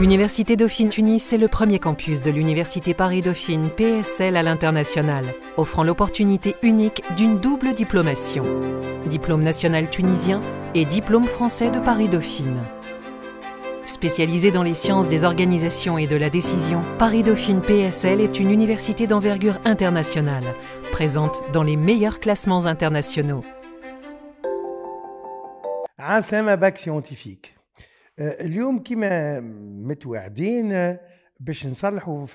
L'Université Dauphine Tunis est le premier campus de l'Université Paris-Dauphine PSL à l'international, offrant l'opportunité unique d'une double diplomation, diplôme national tunisien et diplôme français de Paris-Dauphine. Spécialisée dans les sciences des organisations et de la décision, Paris-Dauphine PSL est une université d'envergure internationale, présente dans les meilleurs classements internationaux. Ah, bac scientifique. Nous allons passer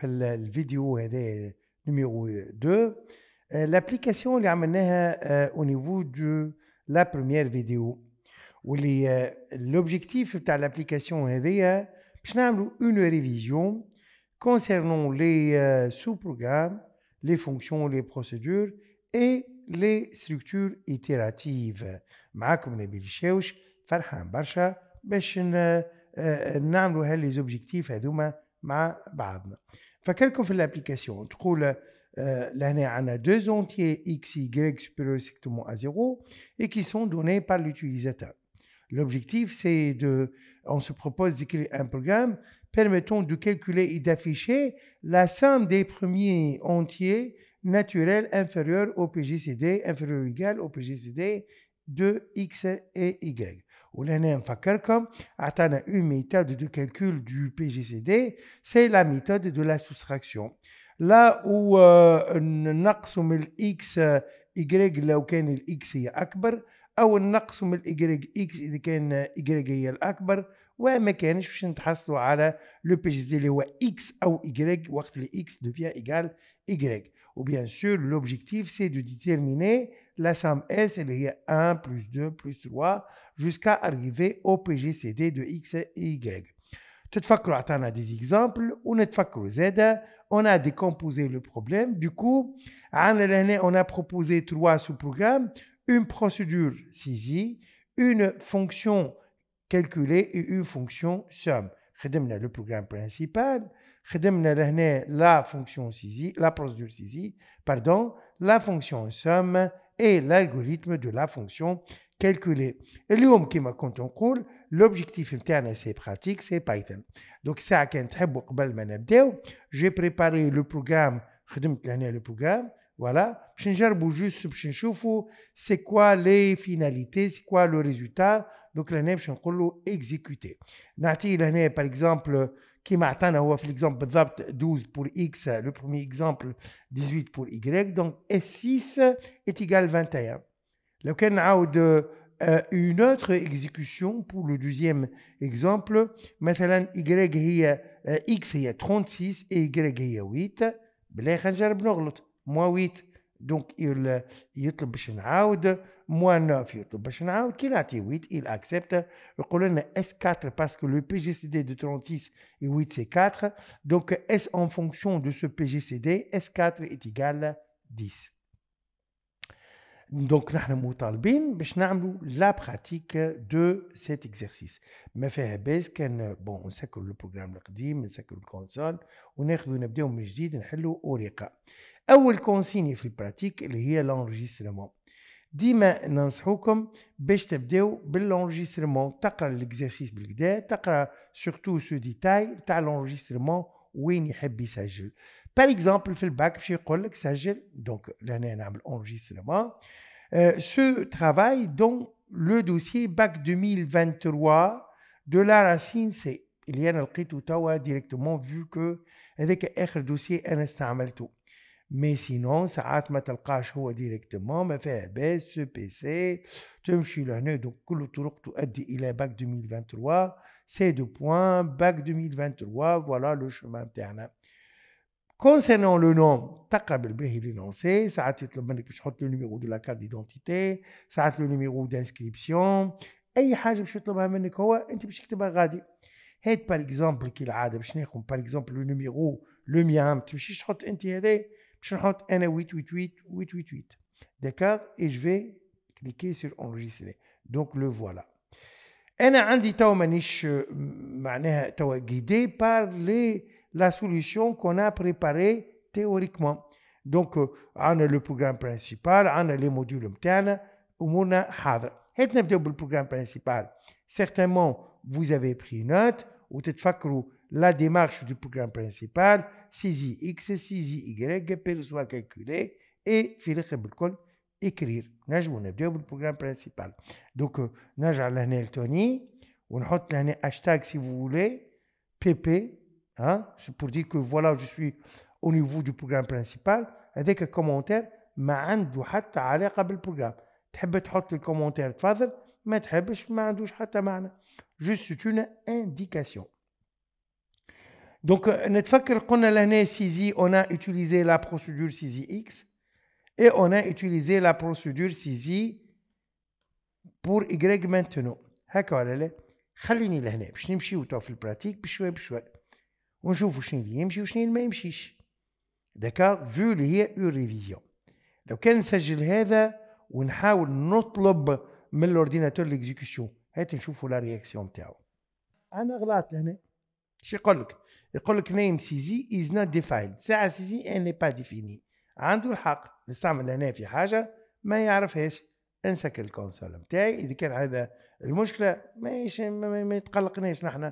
dans la vidéo numéro 2. L'application que nous avons au niveau de la première vidéo. L'objectif de l'application est de faire une révision concernant les sous-programmes, les fonctions, les procédures et les structures itératives. Je vous remercie les objectifs objectifs زوبجيكتيف هذوما مع بعضنا فكركم l'application, on l'année a deux entiers x, y supérieurs strictement à 0 et qui sont donnés par l'utilisateur. L'objectif, c'est de, on se propose d'écrire un programme permettant de calculer et d'afficher la somme des premiers entiers naturels inférieurs au PGCD, inférieur ou égal au PGCD de x et y. ولهنا نفكركم عطانا اون ميثود دو كالكول دو بي جي سي دي سي لا ميثود دو لا سوستراكسيون لا و من الاكس يجريج لو كان الاكس هي اكبر او من الاي اكس اذا كان ايجريج هي الاكبر وما كانش باش نتحصلوا على لو بي جي سي اللي هو اكس او ايجريج وقت الاكس اكس دوفيا ايغال ايجريج Ou bien sûr, l'objectif, c'est de déterminer la somme S, 1 plus 2 plus 3, jusqu'à arriver au PGCD de X et Y. des exemples, a des exemples. Z on a décomposé le problème du coup on a proposé trois sous-programmes une procédure saisie une fonction calculée et une fonction somme le programme principal. la fonction saisie, la procédure pardon, la fonction somme et l'algorithme de la fonction calculée. Et qui l'objectif interne, c'est pratique, c'est Python. Donc J'ai préparé le programme. Je le programme. Voilà, on quoi juste ce que quoi les finalités, C'est quoi le résultat. Donc là, je va dire exécuter. par exemple, qui m'a donné, par exemple, 12 pour X, le premier exemple, 18 pour Y. Donc, S6 est égal à 21. Donc, on a euh, une autre exécution pour le deuxième exemple. y exemple, euh, X est 36 et Y est 8. va Moins 8, donc il a le bachan'aoud. Moins 9, a le bachan'aoud. Qu'il a 8, il accepte le colonne S4 parce que le PGCD de 36 et 8, c'est 4. Donc S en fonction de ce PGCD, S4 est égal à 10. دونك نحن مطالبين باش نعملوا لا براتيك دو سيت اكزرسيس ما فيها باس كان بون نسكروا البروغرام القديم نسكر الكونسول وناخذوا نبداو من جديد نحلوا اوريقه اول كونسيني في البراتيك اللي هي لونجيسترمون ديما ننصحوكم باش تبداو باللونجيسترمون تقرا الاكزرسيس بالكدا تقرا سورتو سو ديتاي تاع لونجيسترمون وين يحب يسجل Par exemple, le bac, je vais dire donc l'année enregistrement, euh, ce travail donc le dossier BAC 2023 de la racine, c'est il y a un directement vu que avec un dossier, un tout. mais sinon, ça a été le directement, mais fait baisse PC, tu suis donc le bac 2023, c'est deux points, bac 2023, voilà le chemin interne Concernant le nom, ça va منك باش تحط le numéro de la carte d'identité, ça le numéro d'inscription, اي حاجه باش يطلبها منك هو انت باش تكتبها غادي. Et par exemple كالعاده باش ناخذ par exemple le numéro le mien peux تمشيش تحط انت هذا باش نحط انا 888888 d'accord et je vais cliquer sur enregistrer. Donc le voilà. انا عندي تو مانيش معناها تو guidé par les la solution qu'on a préparée théoriquement. Donc, euh, on a le programme principal, on a les modules internes, on a le programme principal. Certainement, vous avez pris note, ou peut-être la démarche du programme principal, 6x et 6y, P soit calculé, et écrire. نجمو نبداو بالبروغرام principal donc euh, l'année Tony, on ونحط l'année hashtag, si vous voulez, Hein, c'est Pour dire que voilà, je suis au niveau du programme principal, avec un commentaire, ما عنده حتى tu as tu le commentaire تفضل juste ma juste une indication donc euh, qu'on a l'année سيزي on a utilisé la procédure saisie x et on a utilisé la procédure saisie pour y maintenant هكا allez خليني لهنا باش ونشوفوا شنو اللي يمشي وشنو اللي ما يمشيش داكار فو اللي هي اون ريفيزيون لو كان نسجل هذا ونحاول نطلب من الاورديناتور ليكزيكسيون هات نشوفوا لا رياكسيون تاعو انا غلطت هنا شو يقول لك يقول لك نيم سيزي از نوت ديفايند ساعه سيزي ان لي با ديفيني عنده الحق نستعمل هنا في حاجه ما يعرفهاش انسك الكونسول نتاعي اذا كان هذا المشكله ما, ما يتقلقناش نحن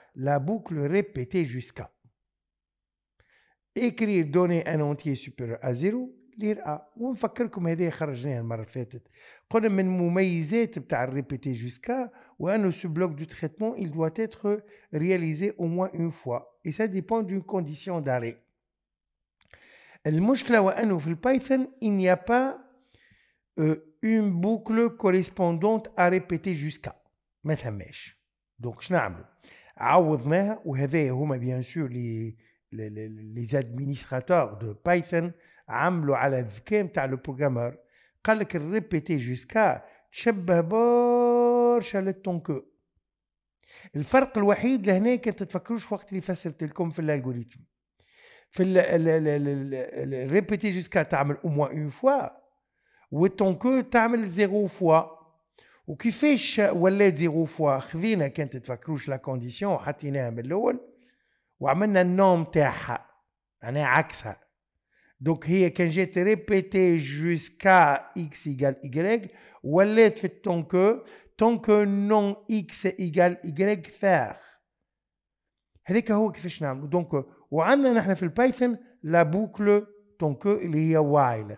la boucle répétée jusqu'à. Écrire donner un entier supérieur à 0, lire A. On va faire comme ça, on va faire quand On va faire la répéter jusqu'à. un ce bloc de traitement, il doit être réalisé au moins une fois. Et ça dépend d'une condition d'arrêt. Le problème, ou le Python, il n'y a pas euh, une boucle correspondante à répéter jusqu'à. Mais ça Donc, je n'ai pas. عوضناها وهذا هما بيان سور لي لي زادمينستراتور دو بايثون عملوا على الذكاء نتاع لو بروغرامور قال لك الريبيتي جوسكا تشبه برشا للتونكو الفرق الوحيد لهنا كان تتفكروش وقت اللي فسرت لكم في الالغوريثم في الريبيتي جوسكا تعمل او موان اون فوا والتونكو تعمل زيرو فوا وكيفاش ولات زيرو فوا خذينا كانت تفكروش لا كونديسيون وحطيناها من الاول وعملنا النوم تاعها معناها عكسها دونك هي كان جات ريبيتي جوسكا اكس ايجال ايغريك ولات في التونكو تونكو نون اكس ايجال ايغريك فاغ هذاك هو كيفاش نعملو دونك وعندنا نحن في البايثون لا بوكل تونكو اللي هي وايل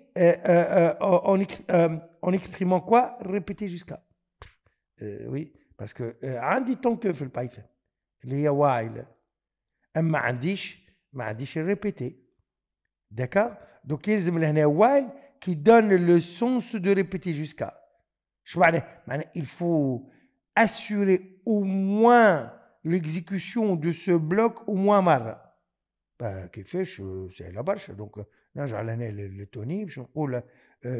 Euh, euh, euh, en, exprimant quoi Répéter jusqu'à. oui, parce que il y le Un اللي un while اما est répété. D'accord Donc, il y a un while qui donne le sens de répéter jusqu'à. Il faut assurer au moins l'exécution de ce bloc au moins marre qui fait, c'est la barche, donc euh, là, j'allais le tenir, je oh euh,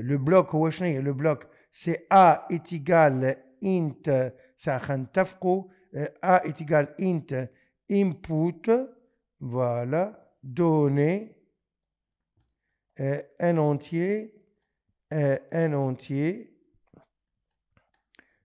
le bloc, le bloc c'est A est égal int, ça va un tafco A est égal int input voilà, donné euh, un entier un entier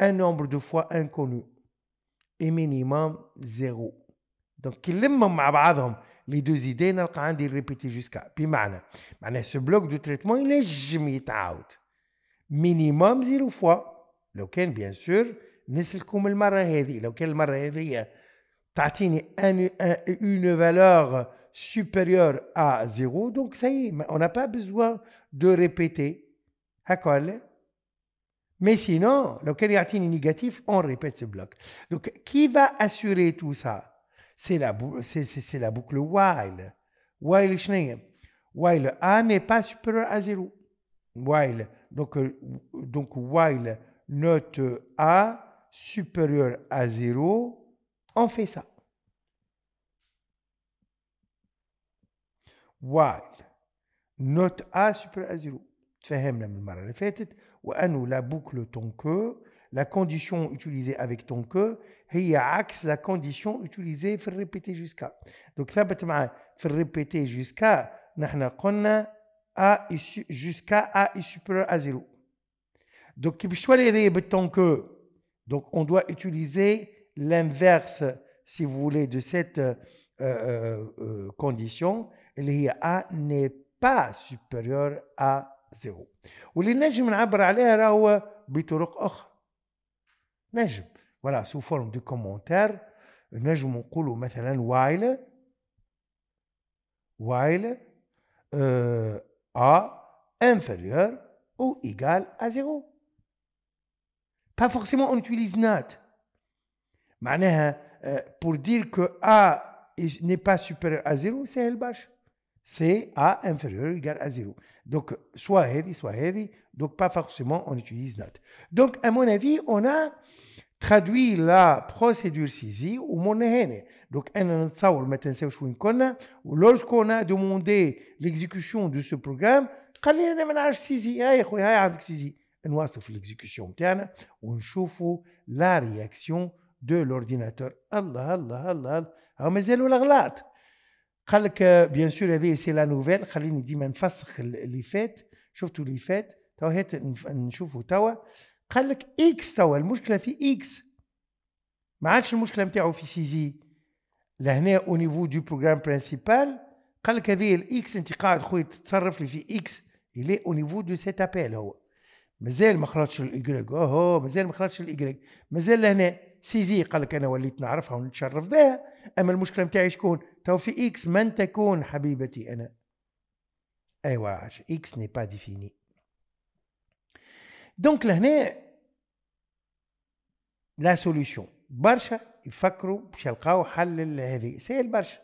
un nombre de fois inconnu et minimum zéro. Donc, les deux idées, on les répéter jusqu'à. Puis, maintenant, ce bloc de traitement, il est jamais out. Minimum zéro fois. Lequel, bien sûr, n'est-ce que le Lequel une valeur supérieure à zéro. Donc, ça y est, on n'a pas besoin de répéter. D'accord mais sinon, le créatine est négatif, on répète ce bloc. Donc, qui va assurer tout ça C'est la, boucle while. While, while A n'est pas supérieur à 0. While, donc, euh, donc while note A supérieur à 0, on fait ça. While, note A supérieur à 0. Tu من la اللي فاتت ou la boucle ton que, la condition utilisée avec ton que, et axe la condition utilisée, faire répéter jusqu'à. Donc, ça peut répéter jusqu'à, nous a jusqu'à a supérieur à 0. Donc, que. Donc, on doit utiliser l'inverse, si vous voulez, de cette euh, euh, euh condition. a n'est pas supérieur à Zéro. واللي نجم نعبر عليها راهو بطرق اخرى نجم فوالا سو فورم دو كومونتير نجم نقولوا مثلا وايل وايل ا انفيريور ou égal à zéro. Pas forcément on utilise not. Pour dire que A n'est pas supérieur à 0, c'est c'est A inférieur ou égal à 0. Donc, soit heavy, soit heavy. Donc, pas forcément, on utilise not. Donc, à mon avis, on a traduit la procédure saisie au monnaie. Donc, on lorsqu'on a demandé l'exécution de ce programme, on a dit hein, l'exécution. On chauffe la réaction de l'ordinateur. Allah, Allah, Allah. Ah, mais elle est la glace. قال لك بيان سور هذه سي لا نوفيل خليني ديما نفسخ اللي فات شفتوا اللي فات توا هات نشوفوا توا قال لك اكس توا المشكله في اكس ما عادش المشكله نتاعو في سيزي لهنا او نيفو دو بروغرام برينسيبال قال لك هذه الاكس انت قاعد خويا تتصرف لي في اكس اللي او نيفو دو سيت ابيل هو مازال ما خرجش الايكغيك اوهو مازال ما خرجش الايكغيك مازال لهنا سيزي قال لك انا وليت نعرفها ونتشرف بها اما المشكله نتاعي شكون تو في إكس من تكون حبيبتي أنا أيوا عاش إكس ني با ديفيني دونك لهنا لا سوليوشن برشا يفكروا باش يلقاو حل لهذه سهل برشا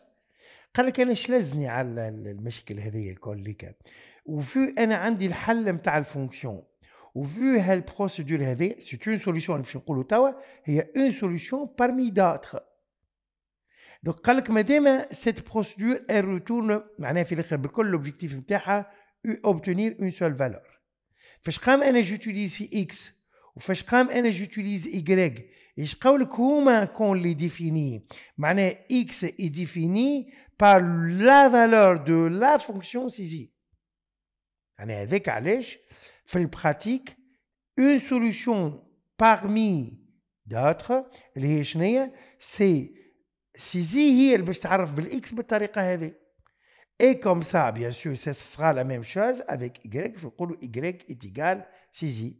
قال لك انا شلزني على المشكل هذه الكل اللي كان وفي انا عندي الحل نتاع الفونكسيون وفي هالبروسيدور هذه سي اون سوليوشن باش نقولوا توا هي اون سوليوشن بارمي داتر Donc, quand je cette procédure, elle retourne, l'objectif était d'obtenir une seule valeur. fais quand x, ou fais j'utilise quand je y, et je comprends comment on les définit. x est défini par la valeur de la fonction saisie. On est dans la pratique, une solution parmi d'autres, c'est... Cz est va se qui s'appellera x de cette manière. Et comme ça, bien sûr, ce sera la même chose avec y, je vais dire y est égal à z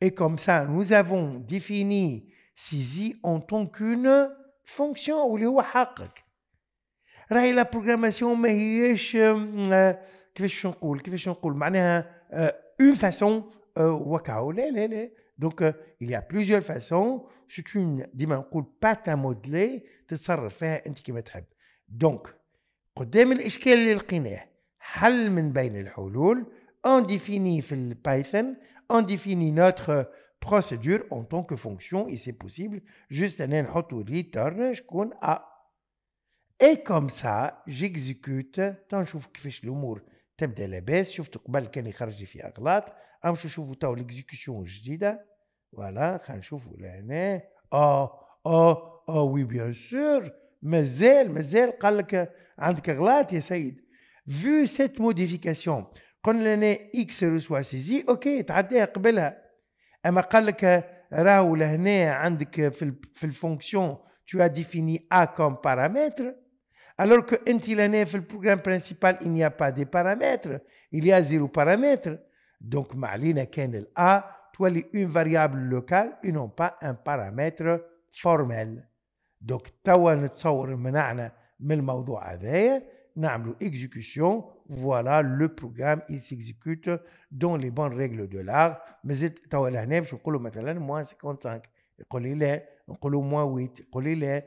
Et comme ça, nous avons défini z en tant qu'une fonction qui La programmation n'est pas, comment dire, une façon de euh, fonctionner. Donc, euh, il y a plusieurs façons. Si tu dis que pâte à modeler, tu te sers faire un petit peu Donc, قدام démêler اللي لقيناه حل من بين الحلول on définit في on définit notre procédure en tant que fonction et c'est possible juste en un return connais A et comme ça j'exécute tant je trouve l'humour. تبدا لاباس شفتوا قبل كان يخرج في اغلاط امشوا شوفوا تو ليكزيكسيون الجديده فوالا خلينا نشوفوا لهنا اه اه اه وي بيان سور مازال مازال قال لك عندك اغلاط يا سيد فيو سيت موديفيكاسيون قلنا لنا اكس رسوا سيزي اوكي تعديها قبلها اما قال لك راهو لهنا عندك في الفونكسيون تو as ا كوم comme Alors que NTLNF, le programme principal, il n'y a pas de paramètres. Il y a zéro paramètre. Donc, Malina Kenel A, toi, une variable locale et non pas un paramètre formel. Donc, tawa as un من الموضوع هذايا exécution voilà le programme il s'exécute dans les bonnes règles de l'art Mais مازلت توا je je نقولوا مثلا moins 55 je لي لا نقولوا moins 8 يقول لي 8.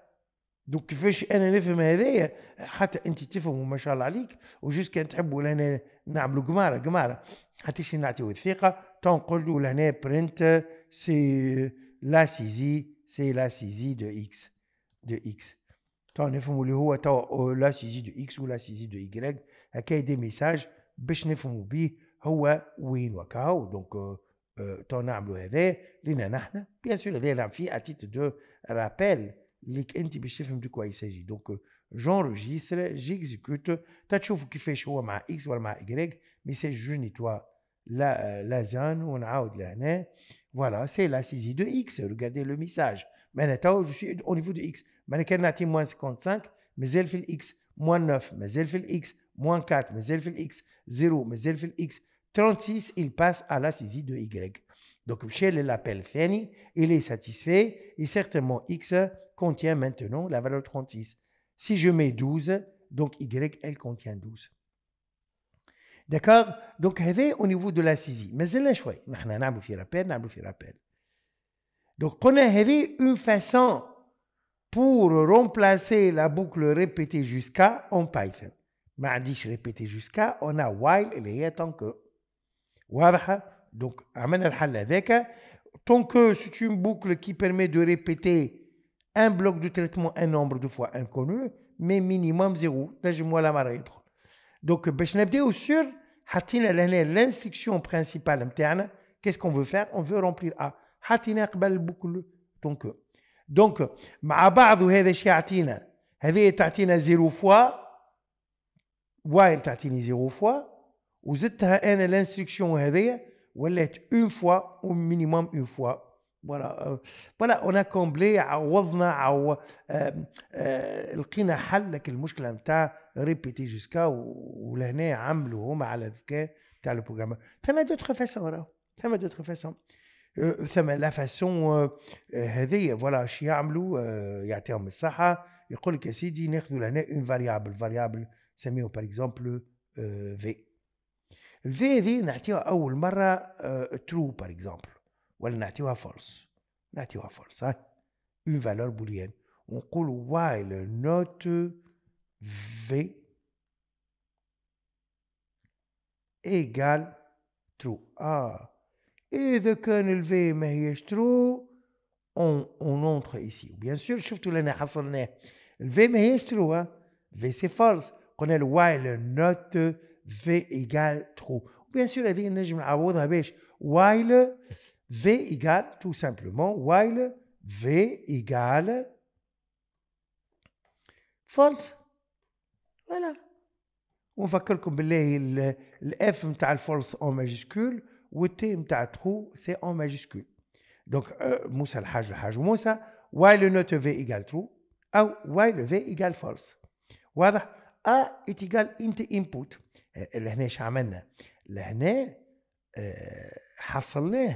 دوك كيفاش انا نفهم هذايا حتى انت تفهموا ما شاء الله عليك وجوز كان تحبوا لنا نعملوا قماره قماره حتى نعطيو الثقه تو نقول لهنا برنت سي لا سيزي سي لا سيزي دو اكس دو اكس تو نفهموا اللي هو تو لا سيزي دو اكس ولا سيزي دو يغريك هكا دي ميساج باش نفهموا به هو وين وكاو دونك آه، آه، تو نعملوا هذا لينا نحن بيان سور هذا نعمل فيه اتيت دو رابيل de quoi il s'agit. Donc, euh, j'enregistre, j'exécute. Tu as qu'il fait X Y, mais c'est je nettoie la, euh, la zone où on a de Voilà, c'est la saisie de X. Regardez le message. Maintenant, je suis au niveau de X. Maintenant, j'ai moins 55, mais j'ai fait X. Moins 9, mais j'ai fait X. Moins 4, mais j'ai fait X. 0, mais j'ai fait X. 36, il passe à la saisie de Y. Donc, chez l'appel Fanny, il est satisfait et certainement X contient maintenant la valeur 36. Si je mets 12, donc Y, elle contient 12. D'accord Donc, هذا au niveau de la saisie. mais شوي. نحن نعملوا في rappel, نعملوا في rappel. Donc, a a une façon pour remplacer la boucle répétée jusqu'à en Python. Ma dit répétée jusqu'à, on a while et là, tant que. Donc, Donc, عملنا hal avec. Tant que c'est une boucle qui permet de répéter un bloc de traitement un nombre de fois inconnu mais minimum zéro la donc نبداو sur l'instruction principale interne. qu'est-ce qu'on veut faire on veut remplir A Donc, euh, donc بكل دونك دونك vous fois. l'instruction une fois, ou minimum فوالا ولا هناك بلي عوضنا او لقينا حل لك المشكله نتاع ريبيتي جيسكا ولهنا عملوا هما على الذكاء تاع البروغرام ثما دوتخ فاسون راهو ثما دوتخ فاسون ثما لا فاسون هذيا فوالا اش يعملوا يعطيهم الصحه يقول لك يا سيدي ناخذوا لهنا اون فاريابل فاريابل نسميو باغ اكزومبل في الفي هذه نعطيها اول مره ترو باغ اكزومبل Ou elle est natif à force. Natif à force. Une valeur bourrienne. On coule while note V égale true. Ah. Et de quand le V est true, on entre ici. Bien sûr, je trouve tout le nez. Le V est true. Hein. V c'est false. On est while note V égale true. Bien sûr, il y a des gens qui V égale tout simplement while V égale false. Voilà. On va calculer le F de false en majuscule ou T de true, c'est en majuscule. Donc, Moussa le Hage, le Moussa, while note V égale true ou while V égale false. Voilà. A est égal int input. Et là, nous avons fait. Là, nous avons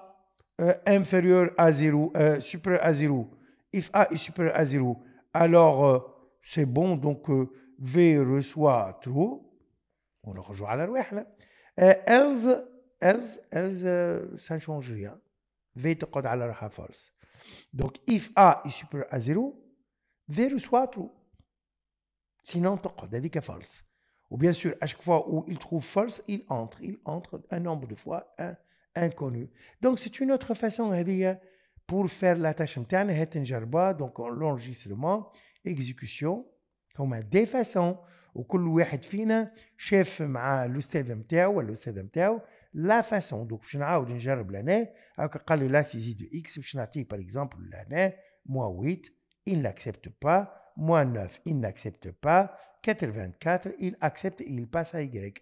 Euh, inférieur à 0, euh, supérieur à 0, if A est supérieur à 0, alors euh, c'est bon, donc V reçoit true, on le rejoint à la wahla. Else, else, else, ça ne change rien. V à la à false. Donc if A est supérieur à 0, V reçoit true. Sinon تقعد que false. Ou bien sûr, à chaque fois où il trouve false, il entre. Il entre un nombre de fois, un, inconnu. Donc c'est une autre façon hein, pour faire la tâche donc l'enregistrement, exécution, comme des façons où واحد فينا شاف مع الاستاذ نتاعو ولا الاستاذ نتاعو façon donc دوك باش l'année le لهنا هكا قال de X saisie de x je نعطيه par exemple 8 il n'accepte pas, moins 9, il n'accepte pas, 84, il accepte et il passe à Y.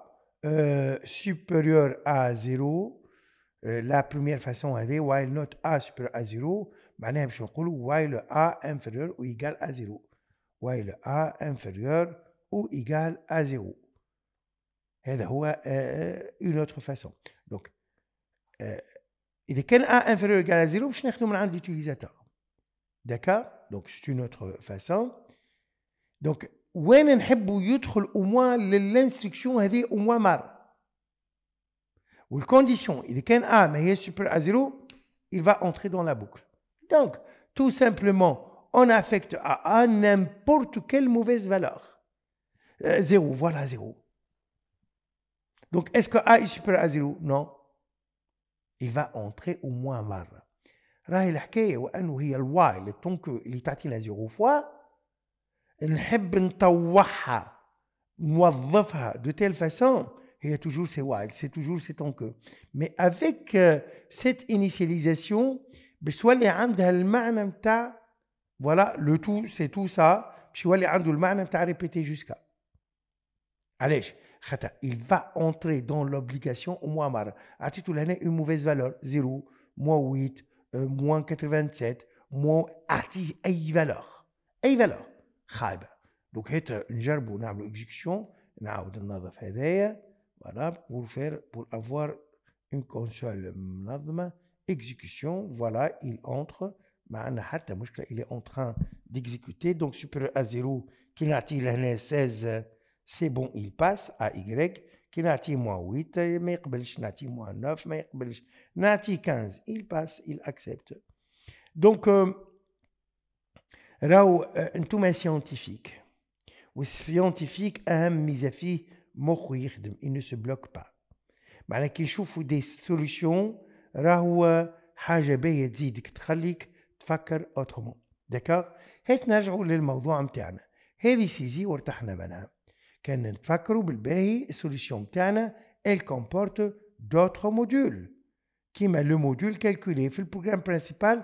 Euh, supérieur à 0 euh, la première façon est while not a supérieur à 0 معناها باش نقولوا while a inférieur ou égal à 0 while a inférieur ou égal à 0 هذا هو une autre façon donc est euh, كان a inférieur ou égal à 0 باش ناخذوا من عند l'utilisateur d'accord donc c'est une autre façon donc وين l'instruction يدخل au moins marre? هذه la condition, il والكونديسيون اذا كان ا ما est سوبر à 0, il va entrer dans la boucle donc tout simplement on affecte à a n'importe quelle mauvaise valeur 0 euh, voilà 0 donc est-ce que a est super à 0 non il va entrer au moins مره راهي الحكايه وانه هي الواي اللي اللي تعطينا 0 fois نحب نطوعها نوظفها de telle façon هي toujours c'est wild c'est toujours c'est en queue mais avec euh, cette initialisation باش تولي عندها المعنى نتاع voilà le tout c'est tout ça باش يولي عنده المعنى نتاع répéter jusqu'à علاش خاطر il va entrer dans l'obligation au moins مرة عطيته لهنا une mauvaise valeur 0 moins 8 euh, moins 87 moins اعطيه ah, اي valeur اي valeur خايبه il نجربوا نعملوا اكزيكسيون نعاود ننظف هذايا فوالا بور فير بور افوار اون كونسول منظمه اكزيكسيون فوالا il entre ما عندنا حتى il est en train d'exécuter donc supérieur à 0 كي نعطيه لهنا 16 c'est bon il passe à y كي نعطيه موان 8 ما يقبلش نعطيه موان 9 ما يقبلش نعطيه 15 il passe il accepte donc راو آه، انتم سيانتيفيك والسيانتيفيك اهم ميزه فيه مخو يخدم انه سو بلوك با معناها كي نشوفوا دي سوليسيون راهو حاجه باهيه تزيدك تخليك تفكر اوترومون داكوغ هات نرجعوا للموضوع نتاعنا هذه سيزي وارتحنا منها كان نتفكروا بالباهي السوليسيون نتاعنا ال كومبورت d'autres موديول كيما لو موديول كالكولي في البروغرام برينسيبال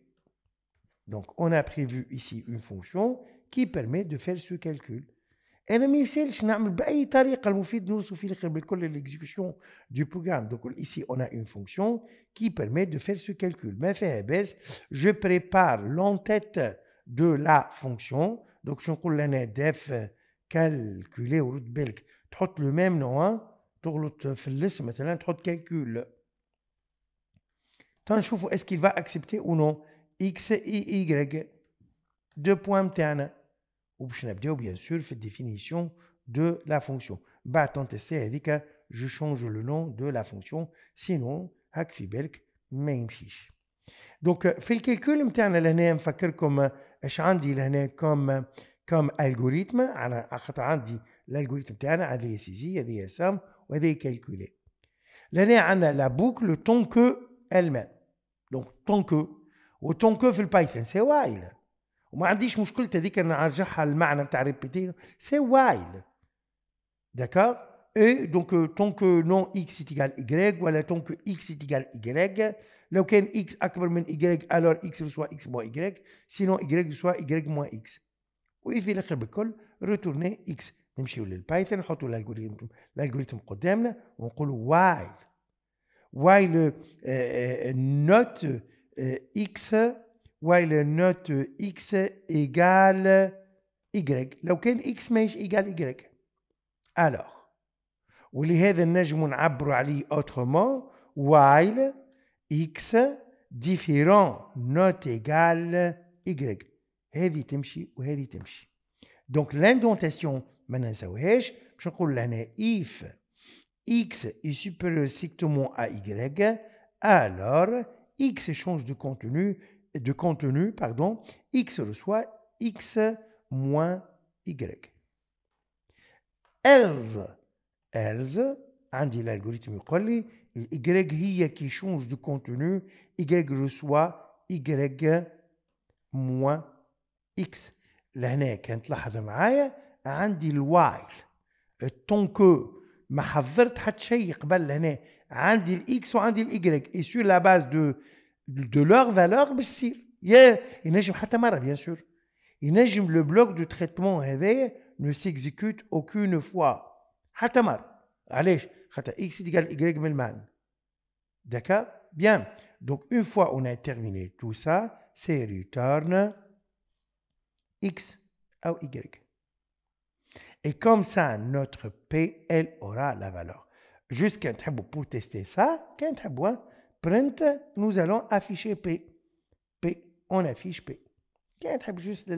Donc, on a prévu ici une fonction qui permet de faire ce calcul. Et le missile, je n'ai pas de tariq al-mufid, nous suffit de l'exécution du programme. Donc, ici, on a une fonction qui permet de faire ce calcul. Mais fait base, je prépare l'entête de la fonction. Donc, je vais dire def calculé ou route belk. Tu le même nom, hein? Tu dans euh, le même nom, tu calcul. Tu est-ce qu'il va accepter ou non? X et Y deux points m'tan ou b'chenabdiou bien sûr fait définition de la fonction. Bah ton que je change le nom de la fonction sinon hak fi belk m'aimchich. Donc euh, fait le calcul m'tan l'année m'fakir comme euh, j'andi l'année comme comme algorithme à j'andi l'algorithme m'tan avait saisi avait sam ou avait calculé. L'année a la boucle tant que elle-même. Donc tant que وتونكو في البايثون سي وايله وما عنديش مشكلة هذيك نرجعها المعنى تاع ريبيتي سي وايل داكور اي دونك طونك نو اكس تيغال ايغريك ولا طونك اكس تيغال ايغريك لو كان اكس اكبر من ايغريك الور اكس يسوى اكس موا ايغريك سينو ايغريك يسوى ايغريك موا اكس في الاخر بالكل روتورني اكس نمشيو للبايثون نحطو الالغوريثم الالغوريثم قدامنا ونقولوا وايل وايل نوت آه، آه، آه، Euh, x while not x égale y لو كان x ماهيش ايجال y alors ولهذا نجم نعبر عليه autrement while x différent not égal y هذه تمشي وهذه تمشي Donc l'indentation, ما ننساوهاش باش نقول لهنا if x est supérieur strictement à y alors X échange de contenu, de contenu pardon, X reçoit X moins Y. Else, else, عندي hein, l'algorithme يقول Y qui change de contenu, Y reçoit Y moins X. لهنا كانت لاحظ معايا عندي while euh, tant que ma havert hat dire que vous avez dit que vous avez dit que vous avez de que vous de dit que il avez dit que vous bien sûr. sûr, le bloc de traitement ne s'exécute fois. Bien. Donc une fois a terminé ça, c'est return x ou y. Et comme ça, notre P, elle aura la valeur. Juste pour tester ça, print, nous allons afficher P. P. On affiche P. on جوست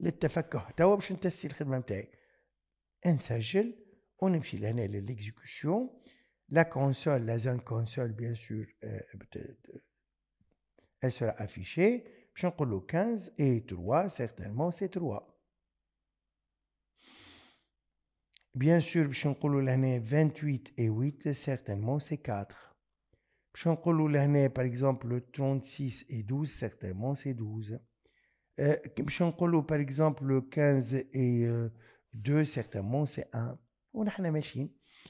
للتفكه توا باش نتسي الخدمه l'exécution. نسجل ونمشي لهنا zone لا كونسول لا elle sera affichée باش نقول له 15 et 3 certainement c'est 3 Bien sûr, l'année 28 et 8, certainement, c'est 4. l'année par exemple, 36 et 12, certainement, c'est 12. Euh, par exemple, 15 et 2, euh, certainement, c'est 1. Donc,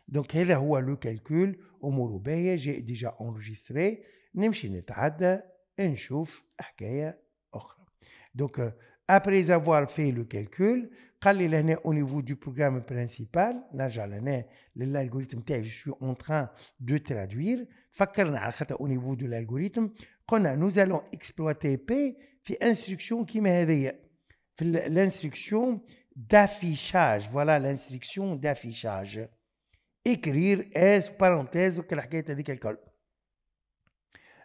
le calcul. هذا هو J'ai déjà enregistré. باهيه جاء ديجا faire. on une Donc, euh, après avoir fait le calcul au niveau du programme principal l'algorithme je suis en train de traduire au niveau de l'algorithme a, nous allons exploiter P في instruction l'instruction d'affichage voilà l'instruction d'affichage écrire S parenthèse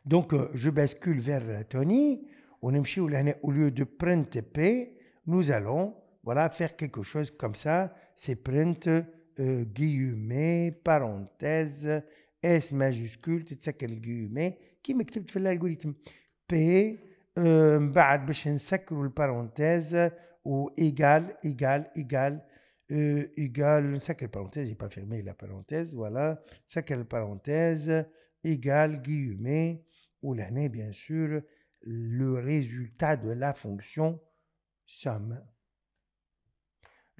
Donc, euh, je bascule vers Tony. On l'année. au lieu de print P, nous allons voilà, faire quelque chose comme ça, c'est print euh, guillemet parenthèse, S majuscule, tout ça, quel guillemets, qui m'écrit de l'algorithme. P, euh, bad, bah, le parenthèse, ou égal, égal, égal, euh, égal, égal, quelle parenthèse, j'ai pas fermé la parenthèse, voilà, quelle parenthèse, égal, guillemet ou l'année, bien sûr, le résultat de la fonction somme.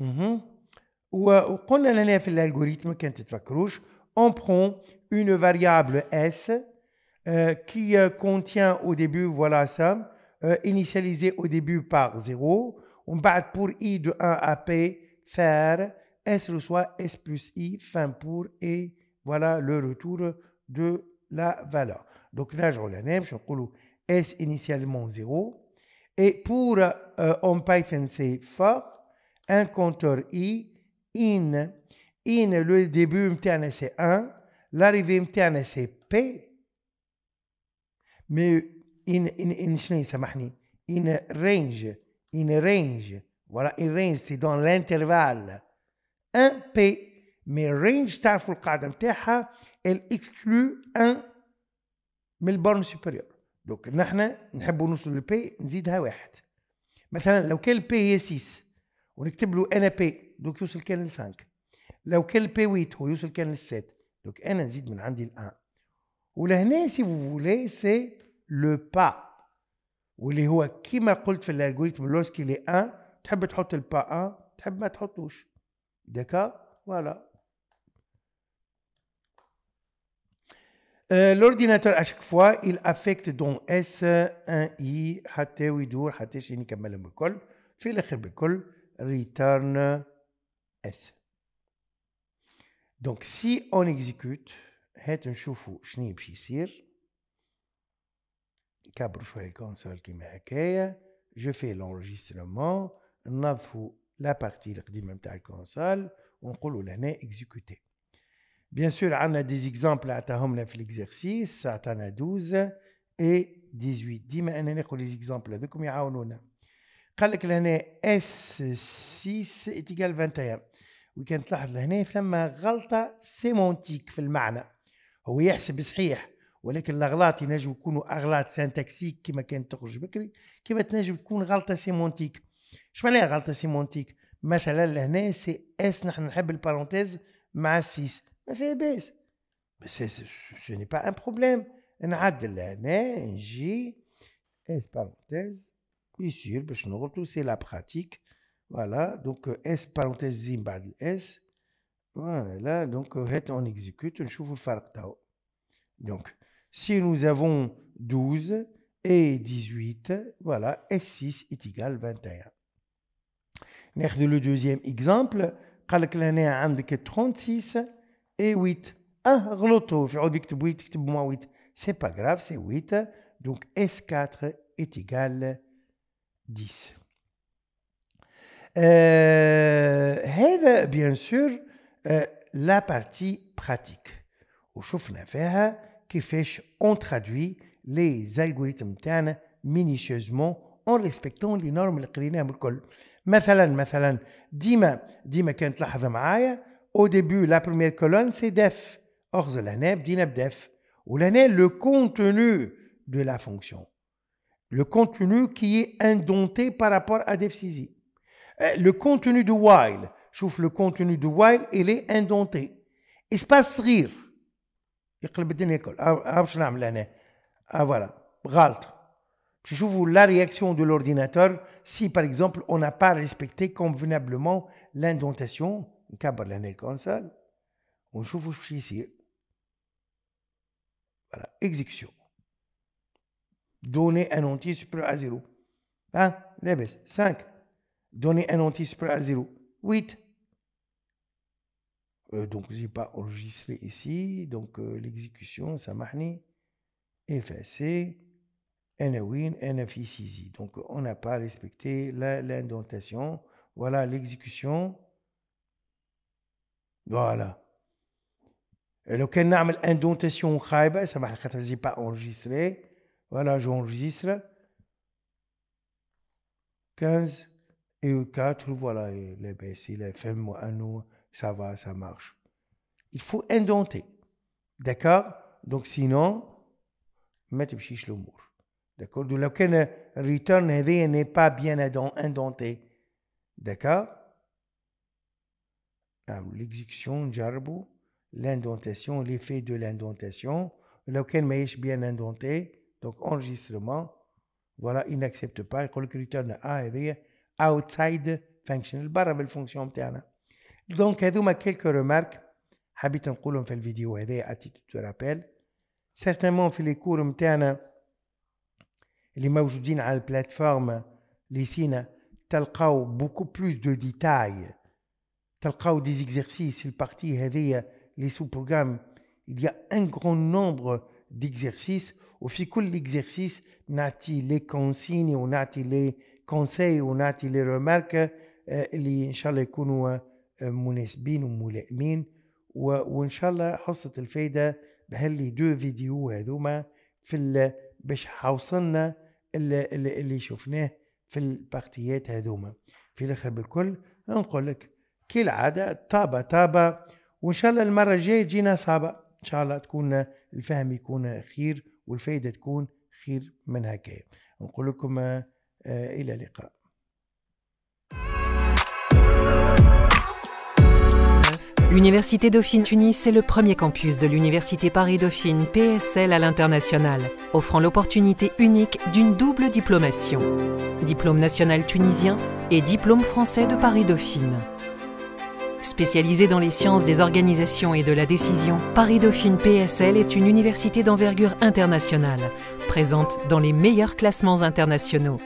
وقلنا mhm. لنا euh, on prend une variable s euh, qui euh, contient au début voilà ça euh, au début par 0 on bat pour i de 1 à p faire s reçoit s plus i fin pour et voilà le retour de la valeur donc là je on s initialement 0 et pour on python c'est fort un compteur I in in le début متاعنا سي 1 l'arrivée متاعنا سي بي مي ان ان ان شنو سامحني ان رينج ان رينج ولا ان رينج سي دون لانترفال ان بي مي رينج تعرفوا القاعده نتاعها الاكسكلو ان من البرن سوبيريور دونك نحن نحبوا نوصلوا لبي نزيدها واحد مثلا لو كان البي هي 6 ونكتب له انا بي دوك يوصل كان ل 5 لو كان بي 8 هو يوصل كان ل 7 دوك انا نزيد من عندي ال1 ولهنا سي فو فولي سي لو با واللي هو كيما قلت في الالغوريثم لوسكي لي 1 تحب تحط البا 1 تحب ما تحطوش دكا فوالا آه، لورديناتور اشك فوا chaque fois, il affecte donc S1I, اي حتي ويدور حتى شيني كمل بالكل في الاخر بالكل Return S. Donc, si on exécute, er je fais l'enregistrement, je fais la partie l'ancienne la console, on va l'exécuter. Bien sûr, on a des exemples à faire l'exercice, on a 12 et 18. On a des exemples de combien قال لك لهنا اس 6 اتيكال 21 وكان تلاحظ لهنا ثم غلطه سيمونتيك في المعنى هو يحسب صحيح ولكن الاغلاط ينجم يكونوا اغلاط سانتاكسيك كما كانت تخرج بكري كما تنجم تكون غلطه سيمونتيك اش معناها غلطه سيمونتيك مثلا لهنا سي اس نحن نحب البارونتيز مع السيس ما فيها باس بس سو ني با ان بروبليم نعدل لهنا نجي اس بارونتيز sûr, c'est la pratique. Voilà, donc euh, S parenthèse zimbad S. Voilà, donc euh, on exécute, Donc, si nous avons 12 et 18, voilà, S6 est égal 21. Nous le deuxième exemple. قالك لهنا عندك 36 et 8 Ah, غلطو pas grave, c'est 8 Donc, s 4 est égal 10 et red, bien sûr, euh, la partie pratique. au choufleiner, qui fiche, on traduit les algorithmes tann minutieusement en respectant les normes lacrinées. nous avons mettellement mettellement, dima, dima, kent la ha damaia au début la première colonne c'est déf, hors de la nabe, dina déf, ou l'en le contenu de la fonction le contenu qui est indompté par rapport à Defsisi. Euh, le contenu de while, trouve le contenu de while, il est indompté. Espace rire Il الدنيا ah, ah, ah, la réaction de l'ordinateur si par exemple on n'a pas respecté convenablement l'indentation نكبر لهنا console. ici. Voilà. exécution donner un entier supérieur à 0. Hein? 5. Donner un entier supérieur à 0. 8. Euh, donc, je n'ai pas enregistré ici. Donc, euh, l'exécution, ça N-Win. i c NFICZ. Donc, on n'a pas respecté l'indentation. Voilà l'exécution. Voilà. لو كان نعمل اندونتاسيون خايبه pas voilà, j'enregistre. 15 et 4, voilà, les bécis, les femmes, à nous, ça va, ça marche. Il faut indenter. D'accord Donc, sinon, mettre chiche le D'accord De laquelle le return n'est pas bien indenté. D'accord ah, L'exécution, l'indentation, l'effet de l'indentation, lequel m'est bien indenté donc enregistrement, voilà il n'accepte pas, il dit return a, outside function, pas la fonction donc il y a quelques remarques, j'avais dit ça dans Et vidéo à titre de rappel certainement dans les cours qui sont موجودين sur la plateforme, vous a beaucoup plus de détails vous a des exercices sur partie, partie, les sous-programmes, il y a un grand nombre d'exercice وفي كل اكزرسيس نعطي لي كونسيني ونعطي لي كونساي ونعطي لي ريمارك اللي ان شاء الله يكونوا مناسبين وملائمين وان شاء الله حصه الفايده بهاللي دو فيديو هذوما في باش حوصلنا اللي, اللي شفناه في البارتيات هذوما في الاخر بالكل نقول لك كالعاده طابه طابه وان شاء الله المره الجايه تجينا صعبه L'Université Dauphine Tunis est le premier campus de l'Université Paris-Dauphine PSL à l'international, offrant l'opportunité unique d'une double diplomation, diplôme national tunisien et diplôme français de Paris-Dauphine. Spécialisée dans les sciences des organisations et de la décision, Paris Dauphine PSL est une université d'envergure internationale, présente dans les meilleurs classements internationaux.